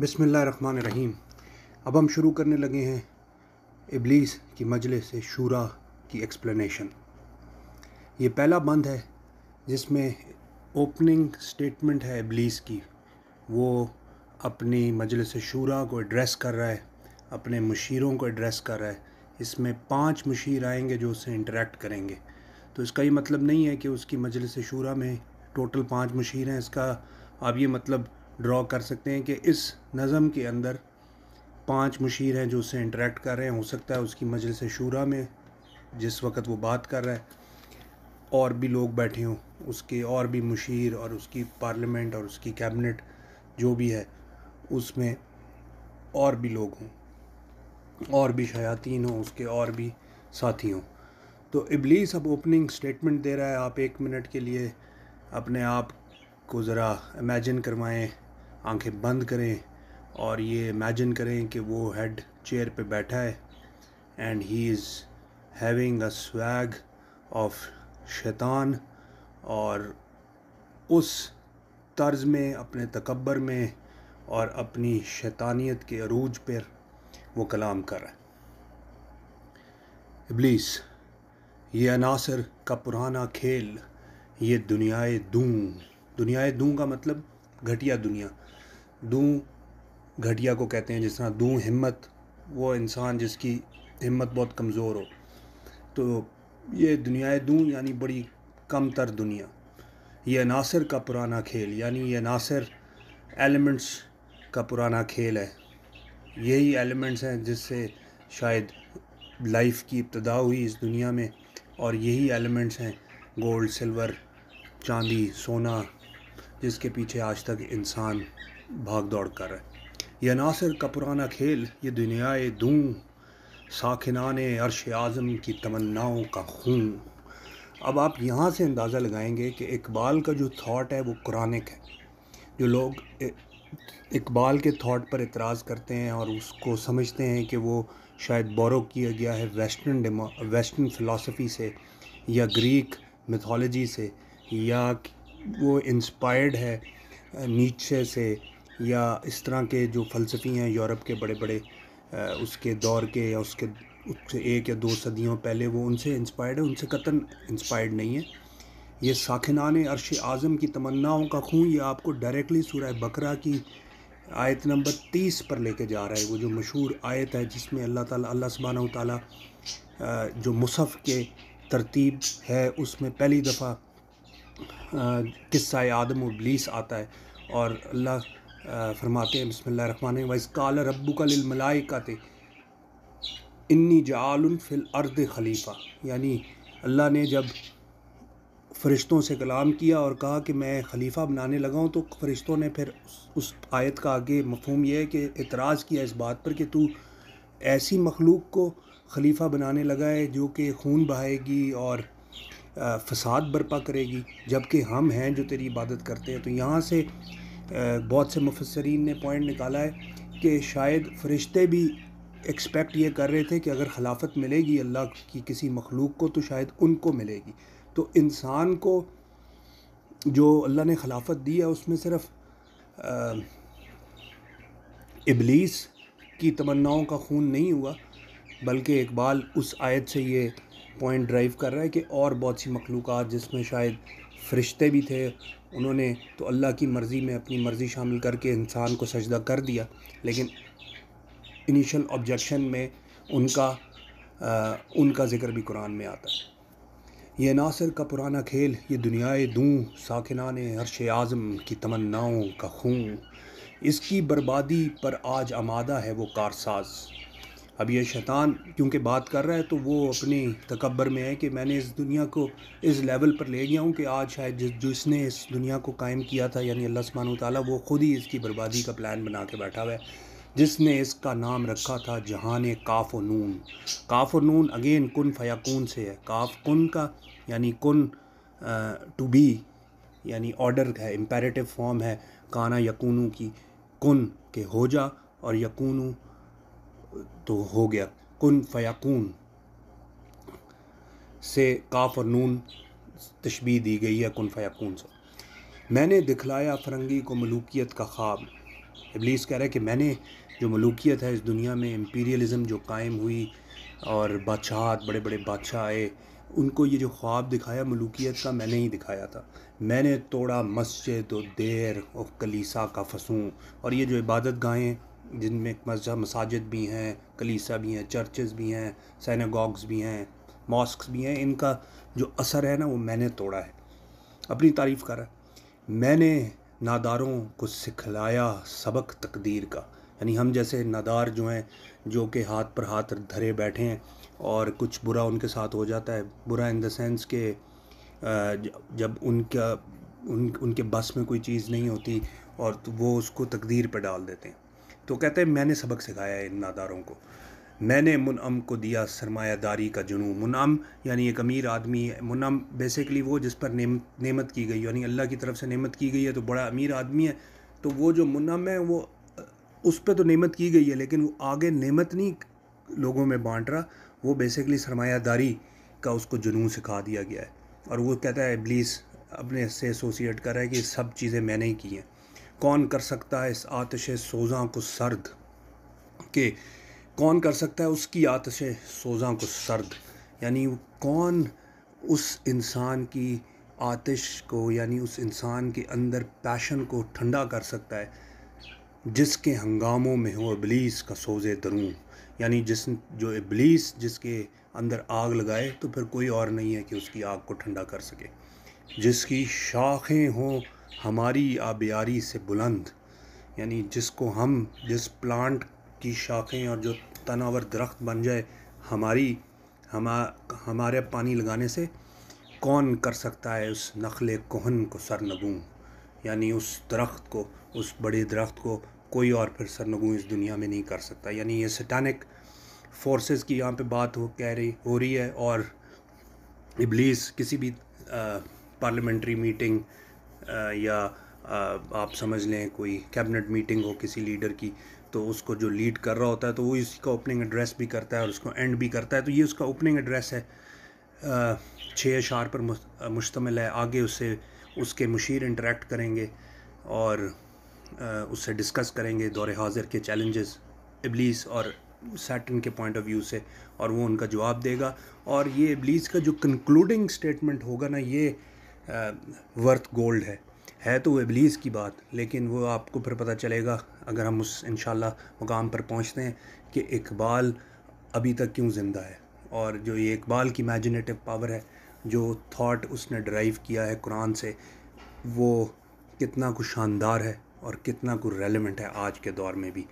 रहीम अब हम शुरू करने लगे हैं इबलीस की मजलिस शूरा की एक्सप्लेनेशन ये पहला बंद है जिसमें ओपनिंग स्टेटमेंट है इबलीस की वो अपनी मजलिस शूरा को एड्रेस कर रहा है अपने मशीरों को एड्रेस कर रहा है इसमें पांच मशीर आएंगे जो उससे इंटरेक्ट करेंगे तो इसका ये मतलब नहीं है कि उसकी मजलिस शूरा में टोटल पांच मशीर हैं इसका अब ये मतलब ड्रॉ कर सकते हैं कि इस नज़म के अंदर पांच मुशीर हैं जो उससे इंटरेक्ट कर रहे हैं हो सकता है उसकी से शूरा में जिस वक्त वो बात कर रहा है और भी लोग बैठे हों उसके और भी मुशीर और उसकी पार्लियामेंट और उसकी कैबिनेट जो भी है उसमें और भी लोग हों और भी शयातीन हों उसके और भी साथी हों तो इबलीस अब ओपनिंग स्टेटमेंट दे रहा है आप एक मिनट के लिए अपने आप को ज़रा इमेजिन करवाएं आंखें बंद करें और ये इमेजिन करें कि वो हेड चेयर पे बैठा है and he is having a swag of शैतान और उस तर्ज में अपने तकबर में और अपनी शैतानियत के अरूज पर वो कलाम कर रहा है इब्लीस ये अनासर का पुराना खेल ये दुनियाए दूँ दुनियाए दूँ का मतलब घटिया दुनिया दूँ घटिया को कहते हैं जिस तरह दूँ हिम्मत वो इंसान जिसकी हिम्मत बहुत कमज़ोर हो तो ये दुनियाए दूँ यानी बड़ी कम तर दुनिया ये नासिर का पुराना खेल यानी ये नासिर एलिमेंट्स का पुराना खेल है यही एलिमेंट्स हैं जिससे शायद लाइफ की इब्तदा हुई इस दुनिया में और यही एलिमेंट्स हैं गोल्ड सिल्वर चांदी सोना जिसके पीछे आज तक इंसान भाग दौड़ कर यह नासिर का पुराना खेल ये दुनियाए दूँ साखिनान अरश आज़म की तमन्नाओं का खून अब आप यहाँ से अंदाज़ा लगाएंगे कि इकबाल का जो थाट है वो कुरानिक है जो लोग इकबाल के थाट पर इतराज़ करते हैं और उसको समझते हैं कि वो शायद बोरो किया गया है वेस्टर्न वेस्टर्न फ़िलासफ़ी से या ग्रीक मिथोलॉजी से या वो इंस्पायर्ड है नीचे से या इस तरह के जो फ़लसफ़ी हैं यूरोप के बड़े बड़े उसके दौर के या उसके उससे एक या दो सदियों पहले वो उनसे इंस्पायर्ड है उनसे कतन इंस्पायर्ड नहीं है ये साखिनान अरश आज़म की तमन्नाओं का खूँ ये आपको डायरेक्टली सूरह बकरा की आयत नंबर तीस पर लेके जा रहा है वो जो मशहूर आयत है जिसमें अल्लाह ताला अल्लाह सुबहाना ताला जो मुसफ़ के तरतीब है उसमें पहली दफ़ा किस्सा आदम उबलीस आता है और अल्लाह फरमाते हैं बसमिल्ल वाइस काल रब्बू थे इन्नी जालफिल अर्द खलीफ़ा यानी अल्लाह ने जब फ़रिश्तों से कलाम किया और कहा कि मैं खलीफ़ा बनाने लगा हूँ तो फ़रिश्तों ने फिर उस, आयत का आगे मफहम यह है कि इतराज़ किया इस बात पर कि तू ऐसी मखलूक को खलीफ़ा बनाने लगा है जो कि खून बहाएगी और फसाद बर्पा करेगी जबकि हम हैं जो तेरी इबादत करते हैं तो यहाँ से बहुत से मुफसरीन ने पॉइंट निकाला है कि शायद फ़रिश्ते भी एक्सपेक्ट ये कर रहे थे कि अगर खिलाफत मिलेगी अल्लाह की किसी मखलूक को तो शायद उनको मिलेगी तो इंसान को जो अल्लाह ने खिलाफत दी है उसमें सिर्फ आ, इबलीस की तमन्नाओं का खून नहीं हुआ बल्कि इकबाल उस आयत से ये पॉइंट ड्राइव कर रहा है कि और बहुत सी मखलूक जिसमें शायद फ़रिश्ते भी थे उन्होंने तो अल्लाह की मर्ज़ी में अपनी मर्ज़ी शामिल करके इंसान को सजदा कर दिया लेकिन इनिशियल ऑब्जेक्शन में उनका आ, उनका ज़िक्र भी कुरान में आता है ये नासिर का पुराना खेल ये दुनियाए दूँ ने हर्श आज़म की तमन्नाओं का खूँ इसकी बर्बादी पर आज आमादा है वो कारसाज़ अब ये शैतान क्योंकि बात कर रहा है तो वो अपनी तकबर में है कि मैंने इस दुनिया को इस लेवल पर ले गया हूँ कि आज शायद जिस जिसने इस दुनिया को कायम किया था यानी अल्लाह सुबहान ताली वो ख़ुद ही इसकी बर्बादी का प्लान बना के बैठा हुआ है जिसने इसका नाम रखा था जहान काफ व नून काफ व नून अगेन कन फ़याकून से है काफ कन का यानी कन टू बी यानी ऑर्डर है इम्पेरेटिव फॉर्म है काना यकूनू की कन के हो जा और यकूनू तो हो गया कन फ़याकून से काफ और नून तशबी दी गई है कन फ़याकून से मैंने दिखलाया फरंगी को मलूकियत का ख्वाब इबलीस कह रहा है कि मैंने जो मलूकियत है इस दुनिया में इम्पीरियलिज़म जो कायम हुई और बादशाह बड़े बड़े बादशाह आए उनको ये जो ख्वाब दिखाया मलूकियत का मैंने ही दिखाया था मैंने तोड़ा मस्जिद और देर और कलीसा का फसूँ और ये जो इबादत गाहें जिनमें मजहब मसाजिद भी हैं कलीसा भी हैं चर्चेज़ भी हैं सैनागॉग्स भी हैं मॉस्क भी हैं इनका जो असर है ना वो मैंने तोड़ा है अपनी तारीफ़ करा मैंने नादारों को सिखलाया सबक तकदीर का यानी हम जैसे नादार जो हैं जो कि हाथ पर हाथ धरे बैठे हैं और कुछ बुरा उनके साथ हो जाता है बुरा इन देंस के जब उनका उन उनके बस में कोई चीज़ नहीं होती और तो वो उसको तकदीर पर डाल देते हैं तो कहते हैं मैंने सबक सिखाया है इन नादारों को मैंने मुनम को दिया सरमायादारी का जुनू मुनम यानी एक अमीर आदमी मुनम बेसिकली वो जिस पर नेम नेमत की गई यानी अल्लाह की तरफ से नेमत की गई है तो बड़ा अमीर आदमी है तो वो जो मुनम है वो उस पर तो नेमत की गई है लेकिन वो आगे नेमत नहीं लोगों में बांट रहा वो बेसिकली सरमायादारी का उसको जुनून सिखा दिया गया है और वो कहता है इब्लीस अपने से एसोसिएट कर रहा है कि सब चीज़ें मैंने ही की हैं कौन कर सकता है इस आतश सोजा को सर्द के कौन कर सकता है उसकी आतश सोजा को सर्द यानी कौन उस इंसान की आतिश को यानी उस इंसान के अंदर पैशन को ठंडा कर सकता है जिसके हंगामों में हो इबलीस का सोज़ दरूँ यानी जिस जो इबलीस जिसके अंदर आग लगाए तो फिर कोई और नहीं है कि उसकी आग को ठंडा कर सके जिसकी शाखें हों हमारी आबियारी से बुलंद यानी जिसको हम जिस प्लांट की शाखें और जो तनावर दरख्त बन जाए हमारी हमा हमारे पानी लगाने से कौन कर सकता है उस नखल कोहन को सरनगूँ यानी उस दरख्त को उस बड़े दरख्त को कोई और फिर सरनगूँ इस दुनिया में नहीं कर सकता यानी ये सटानिक फोर्सेस की यहाँ पे बात हो कह रही हो रही है और इबलीस किसी भी पार्लियामेंट्री मीटिंग या आप समझ लें कोई कैबिनेट मीटिंग हो किसी लीडर की तो उसको जो लीड कर रहा होता है तो वो इसी का ओपनिंग एड्रेस भी करता है और उसको एंड भी करता है तो ये उसका ओपनिंग एड्रेस है छः अशार पर मुश्तमिल है आगे उससे उसके मुशीर इंटरेक्ट करेंगे और उससे डिस्कस करेंगे दौरे हाजिर के चैलेंजेस इब्लीस और सैटन के पॉइंट ऑफ व्यू से और वो उनका जवाब देगा और ये इब्लीस का जो कंक्लूडिंग स्टेटमेंट होगा ना ये वर्थ गोल्ड है है तो वह इबलीस की बात लेकिन वो आपको फिर पता चलेगा अगर हम उस इन मुकाम पर पहुँचते हैं कि इकबाल अभी तक क्यों ज़िंदा है और जो ये इकबाल की इमेजिनेटिव पावर है जो थाट उसने ड्राइव किया है कुरान से वो कितना कुछ शानदार है और कितना कुछ रेलिवेंट है आज के दौर में भी